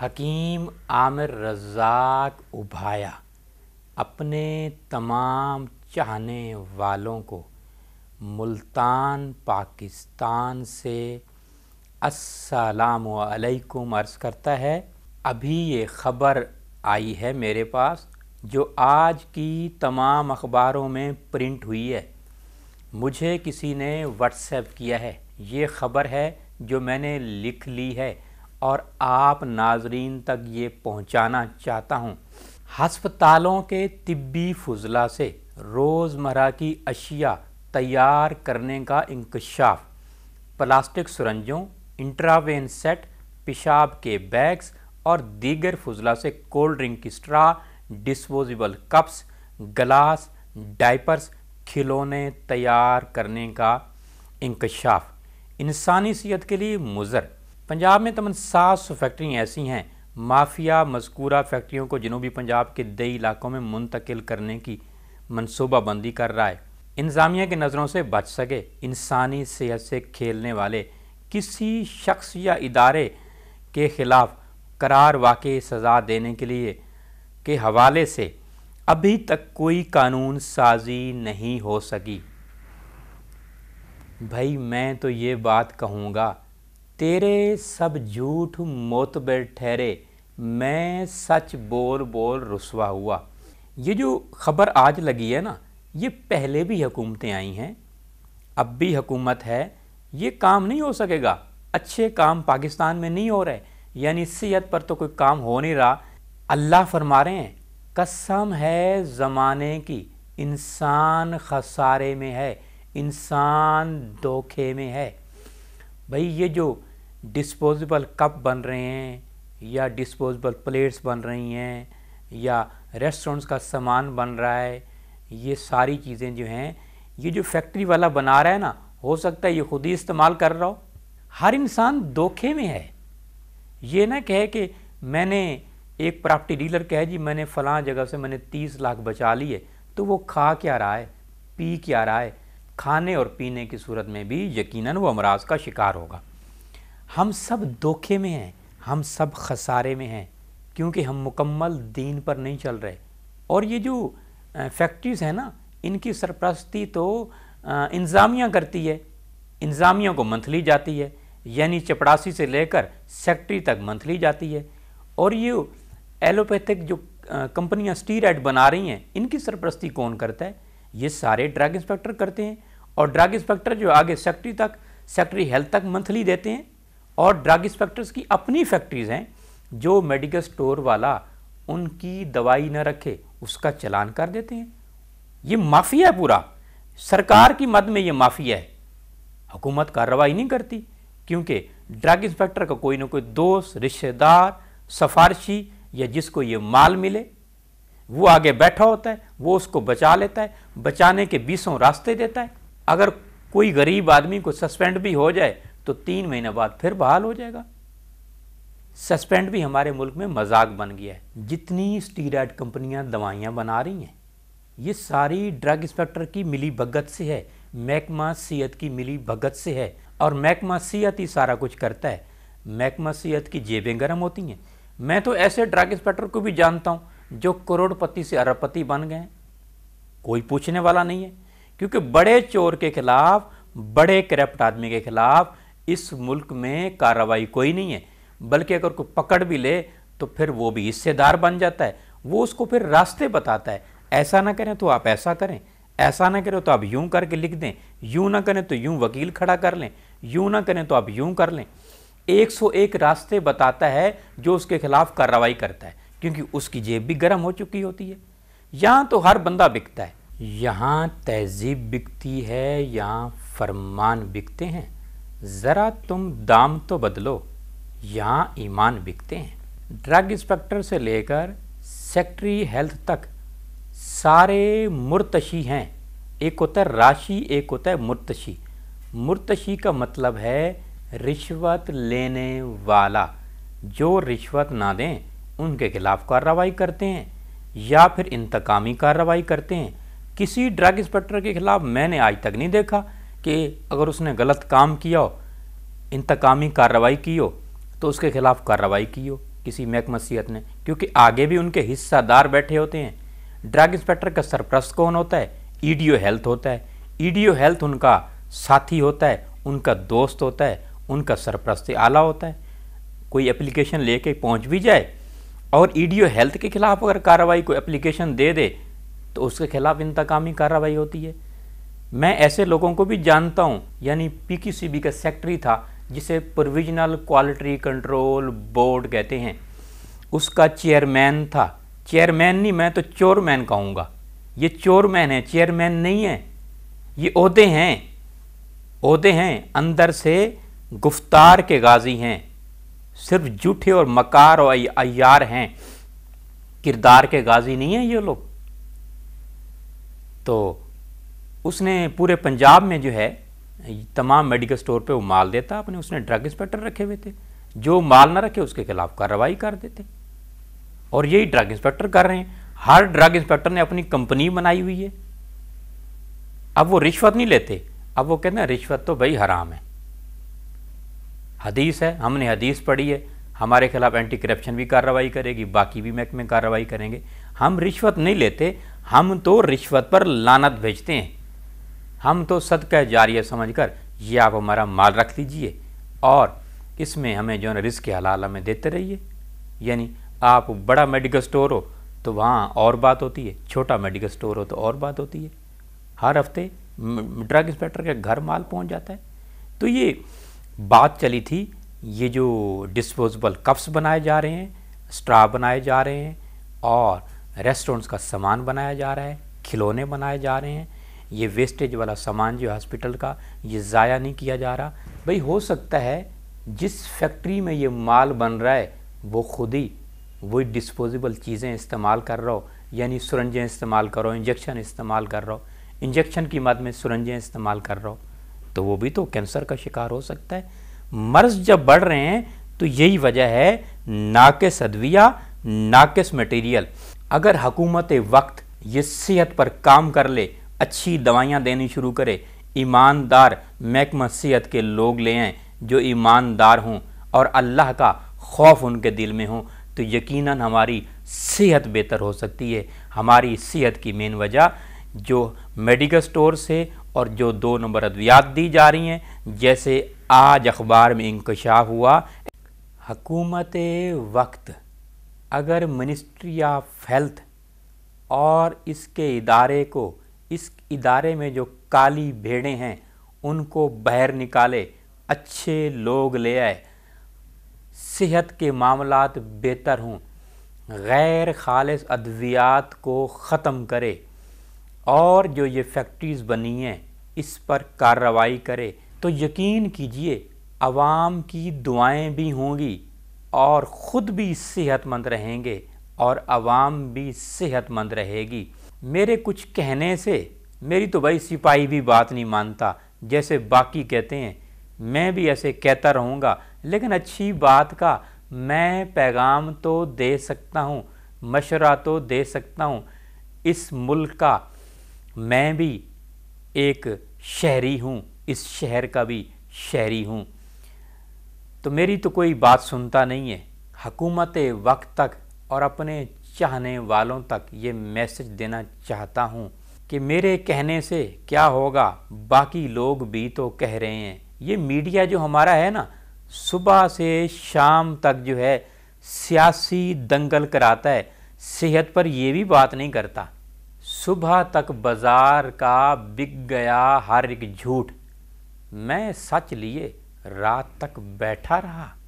حکیم عامر رزاق ابھایا اپنے تمام چاہنے والوں کو ملتان پاکستان سے السلام علیکم عرض کرتا ہے ابھی یہ خبر آئی ہے میرے پاس جو آج کی تمام اخباروں میں پرنٹ ہوئی ہے مجھے کسی نے واٹس ایپ کیا ہے یہ خبر ہے جو میں نے لکھ لی ہے اور آپ ناظرین تک یہ پہنچانا چاہتا ہوں ہسپتالوں کے طبی فضلہ سے روز مرہ کی اشیاء تیار کرنے کا انکشاف پلاسٹک سرنجوں انٹراوین سیٹ پیشاب کے بیگز اور دیگر فضلہ سے cold drink straw disposable cups glass diapers کھلونے تیار کرنے کا انکشاف انسانی صحت کے لیے مضر پنجاب میں سات سو فیکٹریاں ایسی ہیں مافیا مذکورہ فیکٹریوں کو جنوبی پنجاب کے دہی علاقوں میں منتقل کرنے کی منصوبہ بندی کر رہا ہے انظامیہ کی نظروں سے بچ سکے انسانی صحت سے کھیلنے والے کسی شخص یا ادارے کے خلاف قرار واقع سزا دینے کے لیے کے حوالے سے ابھی تک کوئی قانون سازی نہیں ہو سکی بھائی میں تو یہ بات کہوں گا تیرے سب جھوٹ موتبر ٹھہرے میں سچ بول بول رسوا ہوا یہ جو خبر آج لگی ہے نا یہ پہلے بھی حکومتیں آئی ہیں اب بھی حکومت ہے یہ کام نہیں ہو سکے گا اچھے کام پاکستان میں نہیں ہو رہے یعنی صحت پر تو کوئی کام ہو نہیں رہا اللہ فرما رہے ہیں قسم ہے زمانے کی انسان خسارے میں ہے انسان دھوکے میں ہے بھائی یہ جو ڈسپوزیبل کپ بن رہے ہیں یا ڈسپوزیبل پلیٹس بن رہی ہیں یا ریسٹورنٹس کا سامان بن رہا ہے یہ ساری چیزیں جو ہیں یہ جو فیکٹری والا بنا رہا ہے نا ہو سکتا ہے یہ خود ہی استعمال کر رہا ہو ہر انسان دھوکھے میں ہے یہ نہ کہے کہ میں نے ایک پراپرٹی ڈیلر کہے جی میں نے فلاں جگہ سے میں نے تیس لاکھ بچا لی ہے تو وہ کھا کیا رہا ہے پی کیا رہا ہے کھانے اور پینے کی صورت میں بھی یقیناً وہ امراض کا شکار ہوگا ہم سب دوکھے میں ہیں ہم سب خسارے میں ہیں کیونکہ ہم مکمل دین پر نہیں چل رہے اور یہ جو فیکٹریز ہیں نا ان کی سرپرستی تو انظامیہ کرتی ہے انظامیہ کو منتھلی جاتی ہے یعنی چپڑاسی سے لے کر سیکٹری تک منتھلی جاتی ہے اور یہ ایلوپیتھک جو کمپنیاں اسٹی رائڈ بنا رہی ہیں ان کی سرپرستی کون کرتا ہے یہ سارے ڈرگ انسپیکٹر کرتے ہیں اور ڈرگ انسپیکٹر جو آگے سیکٹری تک سیکٹری ہیلتھ تک منتھلی دیتے ہیں اور ڈرگ اسپیکٹرز کی اپنی فیکٹریز ہیں جو میڈیکل سٹور والا ان کی دوائی نہ رکھے اس کا چلان کر دیتے ہیں یہ مافیا ہے پورا سرکار کی مد میں یہ مافیا ہے حکومت کارروائی نہیں کرتی کیونکہ ڈرگ انسپیکٹر کا کوئی نہ کوئی دوست رشتہ دار سفارشی یا جس کو یہ مال ملے وہ آگے بیٹھا ہوتا ہے وہ اس کو بچا لیتا ہے بچانے کے بیسوں راستے دیتا ہے اگر کوئی غریب آدمی کو سسپینڈ بھی ہو جائے تو تین مہینہ بعد پھر بحال ہو جائے گا سسپینڈ بھی ہمارے ملک میں مزاق بن گیا ہے جتنی کمپنیاں دوائیاں بنا رہی ہیں یہ ساری ڈرگ کی ملی سے ہے محکمہ صحت ہی سارا کچھ کرتا ہے محکمہ صحت کی جیبیں گرم ہوتی ہیں میں تو ایسے ڈرگ انسپیکٹر کو بھی جانتا ہوں جو کروڑ پتی سے ارب پتی بن گئے ہیں کوئی پوچھنے والا نہیں ہے کیونکہ بڑے چور کے خلاف بڑے کرپٹ آدمی کے خلاف اس ملک میں کارروائی کوئی نہیں ہے بلکہ اگر کوئی پکڑ بھی لے تو پھر وہ بھی حصے دار بن جاتا ہے وہ اس کو پھر راستے بتاتا ہے ایسا نہ کریں تو آپ ایسا کریں ایسا نہ کریں تو آپ یوں کر کے لکھ دیں یوں نہ کریں تو یوں وکیل کھڑا کر لیں یوں نہ کریں تو آپ یوں کر لیں ایک سو ایک راستے بتاتا ہے جو اس کے خلاف کارروائی کرتا ہے کیونکہ اس کی جیب بھی گرم ہو چکی ہوتی ہے یہاں تو ہر بندہ بکتا ہے یہاں تہذیب بکتی ہے یہاں فرمان بکتے ہیں ذرا تم دام تو بدلو یہاں ایمان بکتے ہیں ڈرگ انسپکٹر سے لے کر سیکٹری ہیلتھ تک سارے مرتشی ہیں ایک ہوتا ہے راشی ایک ہوتا ہے مرتشی مرتشی کا مطلب ہے رشوت لینے والا جو رشوت نہ دیں ان کے خلاف کارروائی کرتے ہیں یا پھر انتقامی کارروائی کرتے ہیں کسی ڈرگ انسپکٹر کے خلاف میں نے آج تک نہیں دیکھا کہ اگر اس نے غلط کام کیا ہو انتقامی کارروائی کی ہو تو اس کے خلاف کارروائی کی ہو کسی میک مسیحت نے کیونکہ آگے بھی ان کے حصہ دار بیٹھے ہوتے ہیں ڈرگ انسپیکٹر کا سرپرست کون ہوتا ہے ای ڈی او ہیلتھ ہوتا ہے ای ڈی او ہیلتھ ان کا ساتھی ہوتا ہے ان کا دوست ہوتا ہے ان کا سرپرست آلہ ہوتا ہے کوئی اپلیکیشن لے کے پہنچ بھی جائے اور ای ڈی او ہیلتھ کے خلاف اگر کارروائی کوئی اپلیکیشن دے دے تو اس کے خلاف انتقامی کارروائی ہوتی ہے میں ایسے لوگوں کو بھی جانتا ہوں یعنی پی کی سی بی کا سیکٹری تھا جسے پرویجنل کوالٹی کنٹرول بورڈ کہتے ہیں اس کا چیئرمین تھا چیئرمین نہیں میں تو چورمین کہوں گا یہ چورمین ہے چیئرمین نہیں ہے یہ عہدے ہیں عہدے ہیں اندر سے گفتار کے غازی ہیں صرف جھوٹے اور مکار اور ایار ہیں کردار کے غازی نہیں ہیں یہ لوگ تو اس نے پورے پنجاب میں جو ہے تمام میڈیکل سٹور پہ وہ مال دیتا اپنے اس نے ڈرگ انسپیکٹر رکھے ہوئے تھے جو مال نہ رکھے اس کے خلاف کارروائی کر دیتے اور یہی ڈرگ انسپیکٹر کر رہے ہیں ہر ڈرگ انسپیکٹر نے اپنی کمپنی بنائی ہوئی ہے اب وہ رشوت نہیں لیتے اب وہ کہتے ہیں رشوت تو بھائی حرام ہے حدیث ہے ہم نے حدیث پڑھی ہے ہمارے خلاف اینٹی کرپشن بھی کارروائی کرے گی باقی بھی محکمے کارروائی کریں گے ہم رشوت نہیں لیتے ہم تو رشوت پر لانت بھیجتے ہیں ہم تو صدقہ جاریہ سمجھ کر یہ آپ ہمارا مال رکھ لیجئے اور اس میں ہمیں جو ہے حلال ہمیں دیتے رہیے یعنی آپ بڑا میڈیکل سٹور ہو تو وہاں اور بات ہوتی ہے چھوٹا میڈیکل سٹور ہو تو اور بات ہوتی ہے ہر ہفتے ڈرگ انسپیکٹر کے گھر مال پہنچ جاتا ہے تو یہ بات چلی تھی یہ جو ڈسپوزبل کپس بنائے جا رہے ہیں اسٹرا بنائے جا رہے ہیں اور ریسٹورنٹس کا سامان بنایا جا رہا ہے کھلونے بنائے جا رہے ہیں یہ ویسٹیج والا سامان جو ہاسپٹل کا یہ ضائع نہیں کیا جا رہا بھئی ہو سکتا ہے جس فیکٹری میں یہ مال بن رہا ہے وہ خود ہی وہی ڈسپوزیبل چیزیں استعمال کر رہا ہو یعنی سرنجیں استعمال کر رہا ہو انجیکشن استعمال کر رہا ہو انجیکشن کی مد میں سرنجیں استعمال کر رہا ہو تو وہ بھی تو کینسر کا شکار ہو سکتا ہے مرض جب بڑھ رہے ہیں تو یہی وجہ ہے ناقص ادویہ ناکس مٹیریل اگر حکومت وقت یہ صحت پر کام کر لے اچھی دوائیاں دینی شروع کرے ایماندار محکمہ صحت کے لوگ لے آئیں جو ایماندار ہوں اور اللہ کا خوف ان کے دل میں ہوں تو یقیناً ہماری صحت بہتر ہو سکتی ہے ہماری صحت کی مین وجہ جو میڈیکل سٹور سے اور جو دو نمبر ادویات دی جا رہی ہیں جیسے آج اخبار میں انکشاف ہوا حکومت وقت اگر منسٹری آف ہیلتھ اور اس کے ادارے کو اس ادارے میں جو کالی بھیڑے ہیں ان کو باہر نکالے اچھے لوگ لے آئے صحت کے معاملات بہتر ہوں غیر خالص ادویات کو ختم کرے اور جو یہ فیکٹریز بنی ہیں اس پر کارروائی کرے تو یقین کیجئے عوام کی دعائیں بھی ہوں گی اور خود بھی صحت مند رہیں گے اور عوام بھی صحت مند رہے گی میرے کچھ کہنے سے میری تو بھائی سپاہی بھی بات نہیں مانتا جیسے باقی کہتے ہیں میں بھی ایسے کہتا رہوں گا لیکن اچھی بات کا میں پیغام تو دے سکتا ہوں مشورہ تو دے سکتا ہوں اس ملک کا میں بھی ایک شہری ہوں اس شہر کا بھی شہری ہوں تو میری تو کوئی بات سنتا نہیں ہے حکومت وقت تک اور اپنے چاہنے والوں تک یہ میسج دینا چاہتا ہوں کہ میرے کہنے سے کیا ہوگا باقی لوگ بھی تو کہہ رہے ہیں یہ میڈیا جو ہمارا ہے نا صبح سے شام تک جو ہے سیاسی دنگل کراتا ہے صحت پر یہ بھی بات نہیں کرتا صبح تک بازار کا بک گیا ہر ایک جھوٹ میں سچ لیے رات تک بیٹھا رہا